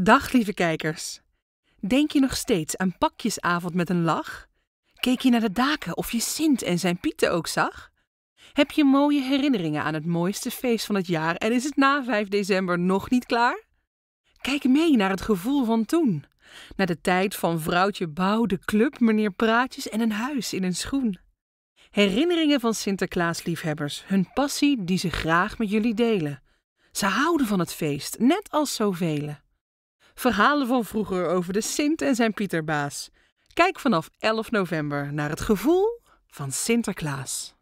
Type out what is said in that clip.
Dag lieve kijkers. Denk je nog steeds aan pakjesavond met een lach? Keek je naar de daken of je Sint en zijn Pieten ook zag? Heb je mooie herinneringen aan het mooiste feest van het jaar en is het na 5 december nog niet klaar? Kijk mee naar het gevoel van toen. Naar de tijd van vrouwtje Bouw, de club, meneer Praatjes en een huis in een schoen. Herinneringen van Sinterklaasliefhebbers, hun passie die ze graag met jullie delen. Ze houden van het feest, net als zoveel. Verhalen van vroeger over de Sint en zijn Pieterbaas. Kijk vanaf 11 november naar het gevoel van Sinterklaas.